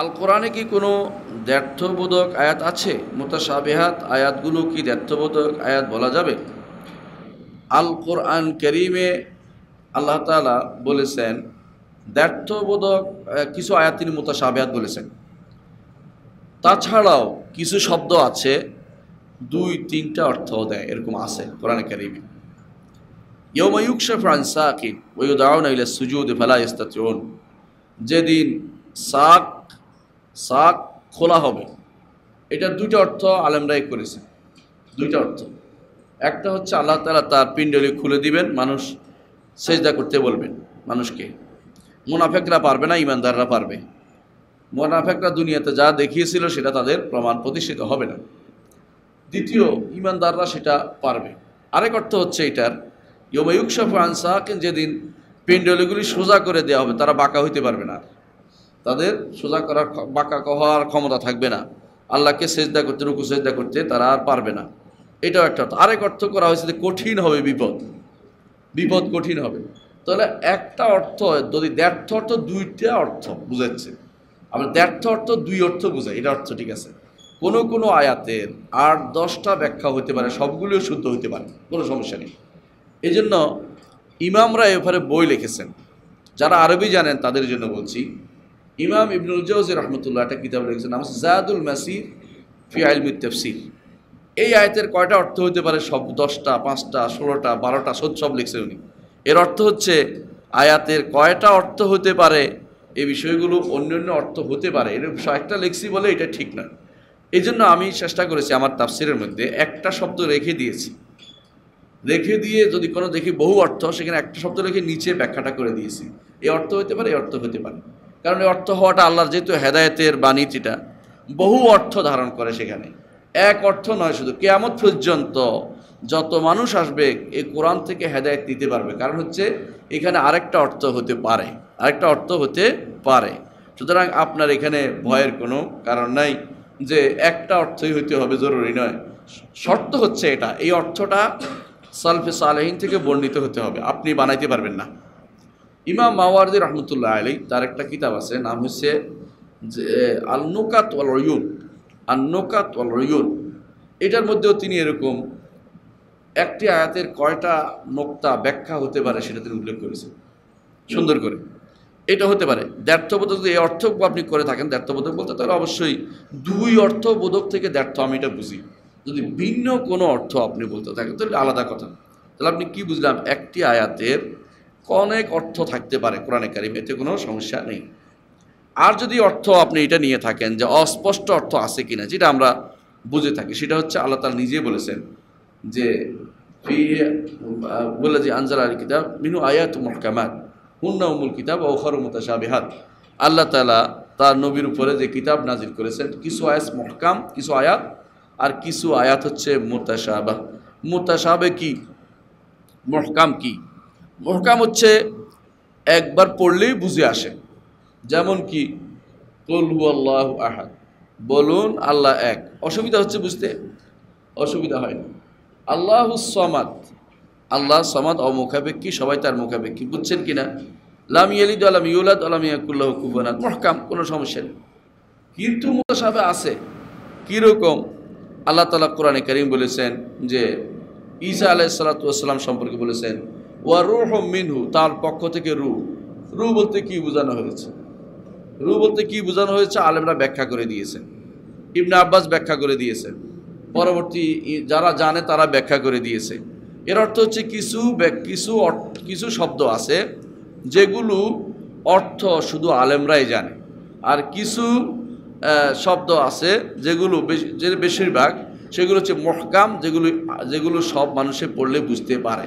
আল কোরআনে কি কোনো দ্যার্থবোধক আয়াত আছে মোতাসাবেহাত আয়াতগুলো কি দ্যার্থবোধক আয়াত বলা যাবে আল কোরআন করিমে আল্লাহ তালা বলেছেন দ্যার্থবোধক কিছু আয়াত তিনি মোতাসাবেহাত বলেছেন তাছাড়াও কিছু শব্দ আছে দুই তিনটা অর্থ দেয় এরকম আছে কোরআনে করিমে ইয়মায়ুকশা ফ্রান্সাকিন ওয়ুদাউন সুজুদ ফেলা ইস্তাচন যেদিন সাক সাক খোলা হবে এটা দুইটা অর্থ আলেমরাই করেছে দুইটা অর্থ একটা হচ্ছে আল্লাহ তালা তার পিণ্ডলি খুলে দিবেন মানুষ সেজদা করতে বলবেন মানুষকে মুনাফেকরা পারবে না ইমানদাররা পারবে মুনাফেকরা দুনিয়াতে যা দেখিয়েছিল সেটা তাদের প্রমাণ প্রতিষ্ঠিত হবে না দ্বিতীয় ইমানদাররা সেটা পারবে আরেক অর্থ হচ্ছে এটার ইয়োমায়ুকশাফ আনসাহ যেদিন পিণ্ডলিগুলি সোজা করে দেওয়া হবে তারা বাঁকা হইতে পারবে না তাদের সোজা করার বাঁকা হওয়ার ক্ষমতা থাকবে না আল্লাহকে সেজদা করতে রুকু সেজদা করতে তারা আর পারবে না এটাও একটা অর্থ আরেক অর্থ করা হয়েছে যে কঠিন হবে বিপদ বিপদ কঠিন হবে তাহলে একটা অর্থ যদি দ্যার্থ অর্থ দুইটা অর্থ বুঝাচ্ছে আমরা দ্যার্থ অর্থ দুই অর্থ বুঝাই এটা অর্থ ঠিক আছে কোনো কোনো আয়াতের আট দশটা ব্যাখ্যা হতে পারে সবগুলিও শুদ্ধ হতে পারে কোনো সমস্যা নেই এই জন্য ইমামরা এভাবে বই লিখেছেন যারা আরবি জানেন তাদের জন্য বলছি ইমাম ইবনুল জৌজি রহমতুল্লাহ একটা কিতাব লিখেছে নাম জাদুল মাসির ফি আলমির এই আয়তের কয়টা অর্থ হতে পারে সব দশটা পাঁচটা ষোলোটা বারোটা সব সব লিখছে উনি এর অর্থ হচ্ছে আয়াতের কয়টা অর্থ হতে পারে এই বিষয়গুলো অন্য অন্য অর্থ হতে পারে এর একটা লিখছি বলে এটা ঠিক নয় এই জন্য আমি চেষ্টা করেছি আমার তাফসিরের মধ্যে একটা শব্দ রেখে দিয়েছি রেখে দিয়ে যদি কোনো দেখি বহু অর্থ সেখানে একটা শব্দ রেখে নিচে ব্যাখ্যাটা করে দিয়েছি এই অর্থ হতে পারে এই অর্থ হতে পারে কারণ এই অর্থ হওয়াটা আল্লাহর যেহেতু হেদায়তের বাণীটিটা বহু অর্থ ধারণ করে সেখানে এক অর্থ নয় শুধু কেয়ামত পর্যন্ত যত মানুষ আসবে এই কোরআন থেকে হেদায়ত নিতে পারবে কারণ হচ্ছে এখানে আরেকটা অর্থ হতে পারে আরেকটা অর্থ হতে পারে সুতরাং আপনার এখানে ভয়ের কোনো কারণ নাই যে একটা অর্থই হইতে হবে জরুরি নয় শর্ত হচ্ছে এটা এই অর্থটা সালফে সালেহীন থেকে বর্ণিত হতে হবে আপনি বানাইতে পারবেন না ইমাম মাওয়ারদি রহমতুল্লাহ আলী তার একটা কিতাব আছে নাম হচ্ছে যে আলনোকাত ওয়াল রয়ুন আন্নোকাত ওয়াল রয়ুন এটার মধ্যেও তিনি এরকম একটি আয়াতের কয়টা নোক্তা ব্যাখ্যা হতে পারে সেটা তিনি উল্লেখ করেছেন সুন্দর করে এটা হতে পারে দ্ব্যর্থবোধক এই অর্থ আপনি করে থাকেন দ্ব্যর্থবোধক বলতে তাহলে অবশ্যই দুই অর্থবোধক থেকে দ্ব্যর্থ আমি এটা বুঝি যদি ভিন্ন কোনো অর্থ আপনি বলতে থাকেন তাহলে আলাদা কথা তাহলে আপনি কি বুঝলাম একটি আয়াতের অনেক অর্থ থাকতে পারে কোরআনে কারিম এতে কোনো সমস্যা নেই আর যদি অর্থ আপনি এটা নিয়ে থাকেন যে অস্পষ্ট অর্থ আছে কিনা যেটা আমরা বুঝে থাকি সেটা হচ্ছে আল্লাহ তালা নিজে বলেছেন যে বলে যে আনজার আলী কিতাব মিনু আয়াত কামাত হুন্না উমুল কিতাব ও খরমতা সাবেহাত আল্লাহ তালা তার নবীর উপরে যে কিতাব নাজির করেছেন কিছু আয়াত মহকাম কিছু আয়াত আর কিছু আয়াত হচ্ছে মোতাসাবাহ মোতাসাবে কি মহকাম কী মহকাম হচ্ছে একবার পড়লেই বুঝে আসে যেমন কি কলহু আল্লাহ আহাদ বলুন আল্লাহ এক অসুবিধা হচ্ছে বুঝতে অসুবিধা হয় না আল্লাহ সমাদ আল্লাহ সমাদ অমুখাপেক্ষী সবাই তার মুখাপেক্ষী বুঝছেন কিনা লামি আলিদ আলাম ইউলাদ আলাম ইয়াকুল্লাহ কুবনাদ মহকাম কোনো সমস্যা নেই কিন্তু মোতাসাবে আছে কীরকম আল্লাহ তালা কোরআনে করিম বলেছেন যে ঈসা আলাহ সালাতাম সম্পর্কে বলেছেন ওয়া রুহ মিনহু তার পক্ষ থেকে রু রু বলতে কি বোঝানো হয়েছে রু বলতে কি বোঝানো হয়েছে আলেমরা ব্যাখ্যা করে দিয়েছেন ইবনে আব্বাস ব্যাখ্যা করে দিয়েছেন পরবর্তী যারা জানে তারা ব্যাখ্যা করে দিয়েছে এর অর্থ হচ্ছে কিছু কিছু কিছু শব্দ আছে যেগুলো অর্থ শুধু আলেমরাই জানে আর কিছু শব্দ আছে যেগুলো যে বেশিরভাগ সেগুলো হচ্ছে মহকাম যেগুলো যেগুলো সব মানুষে পড়লে বুঝতে পারে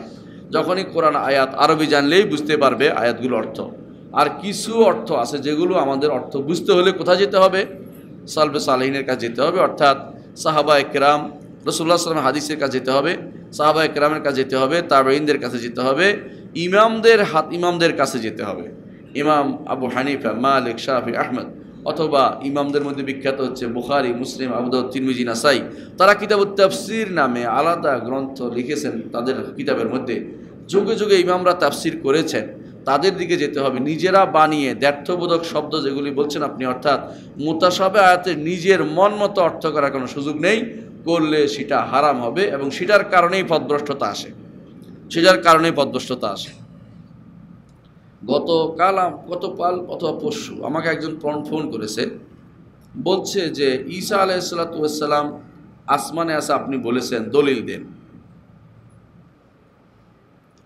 যখনই কোরআন আয়াত আরবি জানলেই বুঝতে পারবে আয়াতগুলো অর্থ আর কিছু অর্থ আছে যেগুলো আমাদের অর্থ বুঝতে হলে কোথায় যেতে হবে সালবে সালহিনের কাছে যেতে হবে অর্থাৎ সাহাবা একরাম রসুল্লাহ সালাম হাদিসের কাছে যেতে হবে সাহাবা একরামের কাছে যেতে হবে তাবেইনদের কাছে যেতে হবে ইমামদের হাত ইমামদের কাছে যেতে হবে ইমাম আবু হানিফা মালিক শাহি আহমেদ অথবা ইমামদের মধ্যে বিখ্যাত হচ্ছে বুখারি মুসলিম আবুদাউদ তিরমিজি নাসাই তারা কিতাব তাফসির নামে আলাদা গ্রন্থ লিখেছেন তাদের কিতাবের মধ্যে যুগে যুগে ইমামরা তাফসির করেছেন তাদের দিকে যেতে হবে নিজেরা বানিয়ে দ্ব্যর্থবোধক শব্দ যেগুলি বলছেন আপনি অর্থাৎ মোতাসবে আয়াতে নিজের মন মতো অর্থ করার কোনো সুযোগ নেই করলে সেটা হারাম হবে এবং সেটার কারণেই পদভ্রষ্টতা আসে সেটার কারণেই পদভ্রষ্টতা আসে গতকাল গতকাল অথবা পশু আমাকে একজন ফোন করেছে বলছে যে ঈসা আলাইসালাতাম আসমানে আসা আপনি বলেছেন দলিল দেন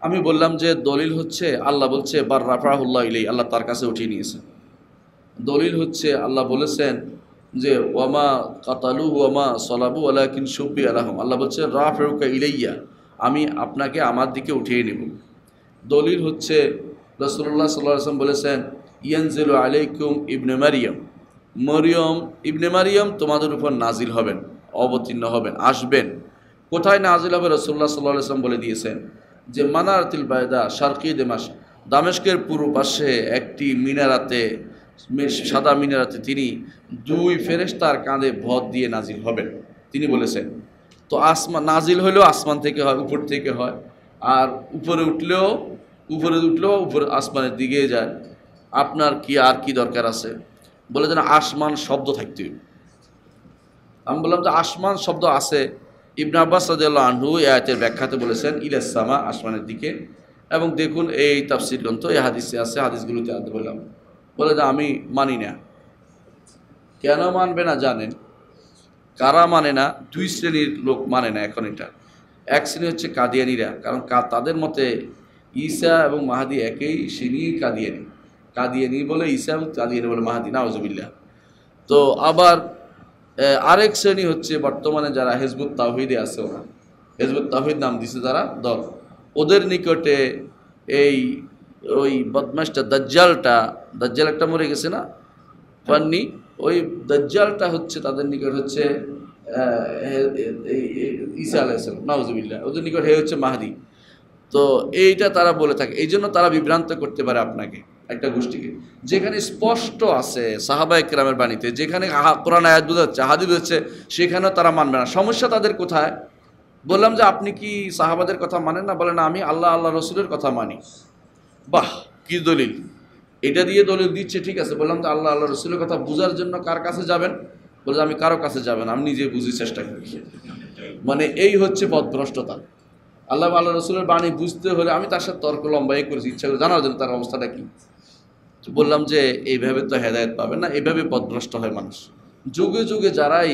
আমি বললাম যে দলিল হচ্ছে আল্লাহ বলছে বার রাফাহুল্লাহ ইলি আল্লাহ তার কাছে উঠিয়ে নিয়েছে দলিল হচ্ছে আল্লাহ বলেছেন যে ওয়ামা কাতালু ওয়ামা সলাবু আলাহিন সুব্বি আলহাম আল্লাহ বলছে রা ফেরুকা ইলাইয়া আমি আপনাকে আমার দিকে উঠিয়ে নেব দলিল হচ্ছে রসুল্লাহ সাল্লাম বলেছেন ইয়ানজিল আলাইকুম ইবনে মারিয়াম মরিয়ম ইবনে মারিয়াম তোমাদের উপর নাজিল হবেন অবতীর্ণ হবেন আসবেন কোথায় নাজিল হবে রসুল্লাহ সাল্লাহ আসলাম বলে দিয়েছেন যে মানারাতিল বায়দা সার্কি দেমাস দামেস্কের পূর্ব পাশে একটি মিনারাতে সাদা মিনারাতে তিনি দুই ফেরেস্তার কাঁধে ভদ দিয়ে নাজিল হবেন তিনি বলেছেন তো আসমান নাজিল হলেও আসমান থেকে হয় উপর থেকে হয় আর উপরে উঠলেও উপরে উঠলেও উপরে আসমানের দিকে যায় আপনার কি আর কি দরকার আছে বলে যেন আসমান শব্দ থাকতে আমি বললাম যে আসমান শব্দ আছে ইবন আব্বাস সাদুল্লাহ আনহু এই আয়াতের ব্যাখ্যাতে বলেছেন ইলাসামা আসমানের দিকে এবং দেখুন এই তাফসির গ্রন্থ এই হাদিসে আছে হাদিসগুলোতে আনতে বললাম বলে যে আমি মানি না কেন মানবে না জানেন কারা মানে না দুই শ্রেণীর লোক মানে না এখন এটা এক শ্রেণী হচ্ছে কাদিয়ানিরা কারণ তাদের মতে ঈসা এবং মাহাদি একেই শ্রেণী কাদিয়ানি কাদিয়ানি বলে ঈসা এবং কাদিয়ানি বলে মাহাদি নাওজবিল্লা তো আবার আরেক শ্রেণী হচ্ছে বর্তমানে যারা হেজবুত তাহিদে আছে ওরা হেজবুত তাহিদ নাম দিছে যারা দল ওদের নিকটে এই ওই বদমাসটা দাজ্জালটা দাজ্জাল একটা মরে গেছে না পাননি ওই দাজ্জালটা হচ্ছে তাদের নিকট হচ্ছে ইসা আলাইসালাম নওয়াজবিল্লা ওদের নিকট হে হচ্ছে মাহাদি তো এইটা তারা বলে থাকে এই জন্য তারা বিভ্রান্ত করতে পারে আপনাকে একটা গোষ্ঠীকে যেখানে স্পষ্ট আছে সাহাবা একরামের বাণীতে যেখানে কোরআন আয়াত বোঝাচ্ছে হাদি বোঝাচ্ছে সেখানেও তারা মানবে না সমস্যা তাদের কোথায় বললাম যে আপনি কি সাহাবাদের কথা মানেন না বলেন আমি আল্লাহ আল্লাহ রসুলের কথা মানি বাহ কি দলিল এটা দিয়ে দলিল দিচ্ছে ঠিক আছে বললাম যে আল্লাহ আল্লাহ রসুলের কথা বোঝার জন্য কার কাছে যাবেন বলে আমি কারো কাছে যাবেন আমি নিজে বুঝি চেষ্টা করি মানে এই হচ্ছে পথভ্রষ্টতা আল্লাহ আল্লাহ রসুলের বাণী বুঝতে হলে আমি তার সাথে তর্ক লম্বাই করেছি ইচ্ছা করে জানার জন্য তার অবস্থাটা কী বললাম যে এইভাবে তো হেদায়ত পাবে না এইভাবে পদভ্রষ্ট হয় মানুষ যুগে যুগে যারাই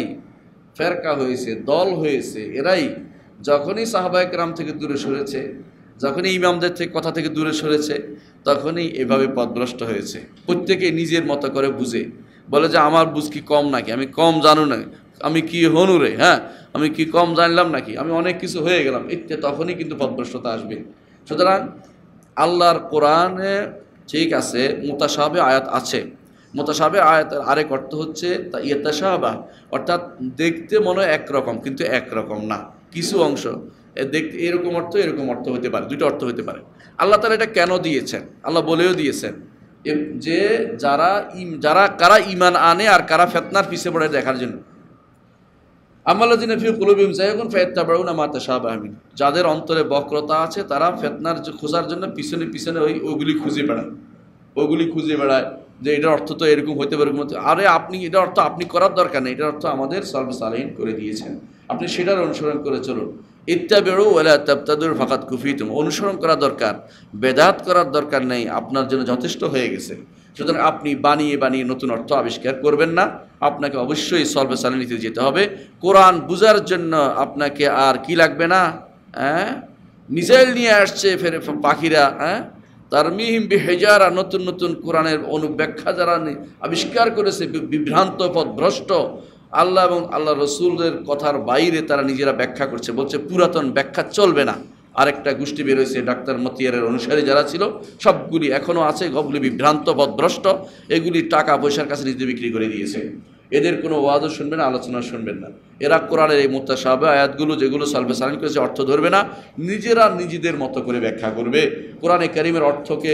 ফেরকা হয়েছে দল হয়েছে এরাই যখনই সাহবায়ক রাম থেকে দূরে সরেছে যখনই ইমামদের থেকে কথা থেকে দূরে সরেছে তখনই এভাবে পদভ্রষ্ট হয়েছে প্রত্যেকে নিজের মতো করে বুঝে বলে যে আমার বুঝ কি কম নাকি আমি কম জানো না আমি কি হনুরে হ্যাঁ আমি কি কম জানলাম নাকি আমি অনেক কিছু হয়ে গেলাম এতে তখনই কিন্তু পদভ্রষ্টতা আসবে সুতরাং আল্লাহর কোরআনে ঠিক আছে মোতাসাবে আয়াত আছে মোতাসাবে আয়াতের আরেক অর্থ হচ্ছে তা ইয়তাসাহাবা অর্থাৎ দেখতে মনে হয় একরকম কিন্তু একরকম না কিছু অংশ দেখতে এরকম অর্থ এরকম অর্থ হতে পারে দুটো অর্থ হতে পারে আল্লাহ তালা এটা কেন দিয়েছেন আল্লাহ বলেও দিয়েছেন যে যারা যারা কারা ইমান আনে আর কারা ফেতনার পিছিয়ে পড়ে দেখার জন্য আমাল্লাদিনা ফি কুলুবিম জায়গুন ফায়াত্তাবাউনা মা তাশাবাহামিন যাদের অন্তরে বক্রতা আছে তারা ফেতনার খোঁজার জন্য পিছনে পিছনে ওই ওগুলি খুঁজে বেড়ায় ওগুলি খুঁজে বেড়ায় যে এটার অর্থ তো এরকম হতে পারে আরে আপনি এটা অর্থ আপনি করার দরকার নেই এটার অর্থ আমাদের সর্বসালীন করে দিয়েছেন আপনি সেটার অনুসরণ করে চলুন ইত্যাবেরও ওলা তাবতাদুর ফাকাত কুফিতুম অনুসরণ করা দরকার বেদাত করার দরকার নেই আপনার জন্য যথেষ্ট হয়ে গেছে সুতরাং আপনি বানিয়ে বানিয়ে নতুন অর্থ আবিষ্কার করবেন না আপনাকে অবশ্যই সলভে সালিনীতে যেতে হবে কোরআন বুঝার জন্য আপনাকে আর কি লাগবে না হ্যাঁ মিসাইল নিয়ে আসছে ফের পাখিরা হ্যাঁ তার মিহিম আর নতুন নতুন কোরআনের অনুব্যাখ্যা যারা আবিষ্কার করেছে বিভ্রান্ত পথ ভ্রষ্ট আল্লাহ এবং আল্লাহ রসুলের কথার বাইরে তারা নিজেরা ব্যাখ্যা করছে বলছে পুরাতন ব্যাখ্যা চলবে না আরেকটা গোষ্ঠী বেরোয়েছে ডাক্তার মতিয়ারের অনুসারী যারা ছিল সবগুলি এখনও আছে সবগুলি বিভ্রান্ত বদভ্রষ্ট এগুলি টাকা পয়সার কাছে নিজে বিক্রি করে দিয়েছে এদের কোনো ওয়াজও শুনবেন আলোচনা শুনবেন না এরা কোরআনের এই সাহাবে আয়াতগুলো যেগুলো সালবে সালাম করেছে অর্থ ধরবে না নিজেরা নিজেদের মতো করে ব্যাখ্যা করবে কোরআনে করিমের অর্থকে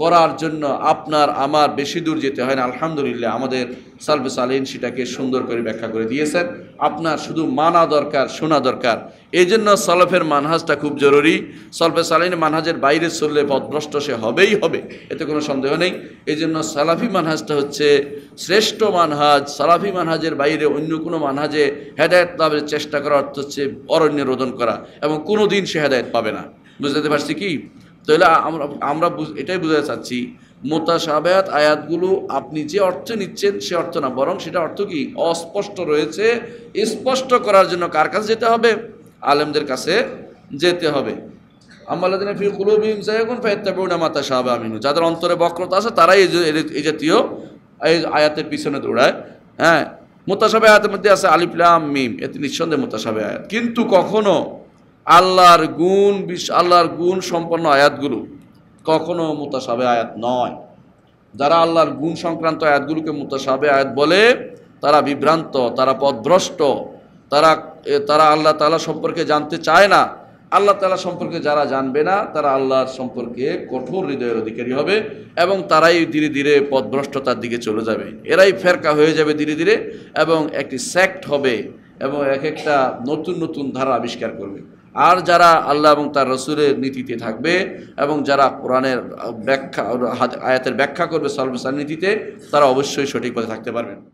করার জন্য আপনার আমার বেশি দূর যেতে হয় না আলহামদুলিল্লাহ আমাদের সালফে সালিন সেটাকে সুন্দর করে ব্যাখ্যা করে দিয়েছেন আপনার শুধু মানা দরকার শোনা দরকার এই জন্য সলফের মানহাজটা খুব জরুরি সলফে সালিন মানহাজের বাইরে চললে পথভ্রষ্ট সে হবেই হবে এতে কোনো সন্দেহ নেই এই জন্য সালাফি মানহাজটা হচ্ছে শ্রেষ্ঠ মানহাজ সালাফি মানহাজের বাইরে অন্য কোনো মানহাজে হেদায়ত লাভের চেষ্টা করা অর্থ হচ্ছে অরণ্যের রোদন করা এবং কোনো দিন সে হেদায়ত পাবে না বুঝতে পারছি কি তাহলে আমরা আমরা এটাই বুঝতে চাচ্ছি মোতাসাবায়াত আয়াতগুলো আপনি যে অর্থ নিচ্ছেন সে অর্থ না বরং সেটা অর্থ কি অস্পষ্ট রয়েছে স্পষ্ট করার জন্য কার কাছে যেতে হবে আলেমদের কাছে যেতে হবে আমালাদিনা ফি কুলুবিহিম সাইয়াকুন ফায়াত্তাবিউনা মা তাশাবা মিনহু যাদের অন্তরে বক্রতা আছে তারাই এই জাতীয় আয়াতের পিছনে দৌড়ায় হ্যাঁ মোতাসাবে আয়াতের মধ্যে আছে আলিফলাম মিম এতে নিঃসন্দেহে মোতাসাবে আয়াত কিন্তু কখনো আল্লাহর গুণ বিশ আল্লাহর গুণ সম্পন্ন আয়াতগুলো কখনো মোতাসাবে আয়াত নয় যারা আল্লাহর গুণ সংক্রান্ত আয়াতগুলোকে মোতাসাবে আয়াত বলে তারা বিভ্রান্ত তারা পথভ্রষ্ট তারা তারা আল্লাহ তালা সম্পর্কে জানতে চায় না আল্লাহ তালা সম্পর্কে যারা জানবে না তারা আল্লাহর সম্পর্কে কঠোর হৃদয়ের অধিকারী হবে এবং তারাই ধীরে ধীরে পদভ্রষ্টতার দিকে চলে যাবে এরাই ফেরকা হয়ে যাবে ধীরে ধীরে এবং একটি স্যাক্ট হবে এবং এক একটা নতুন নতুন ধারা আবিষ্কার করবে আর যারা আল্লাহ এবং তার রসুলের নীতিতে থাকবে এবং যারা কোরআনের ব্যাখ্যা আয়াতের ব্যাখ্যা করবে সর্বসার নীতিতে তারা অবশ্যই সঠিক পথে থাকতে পারবেন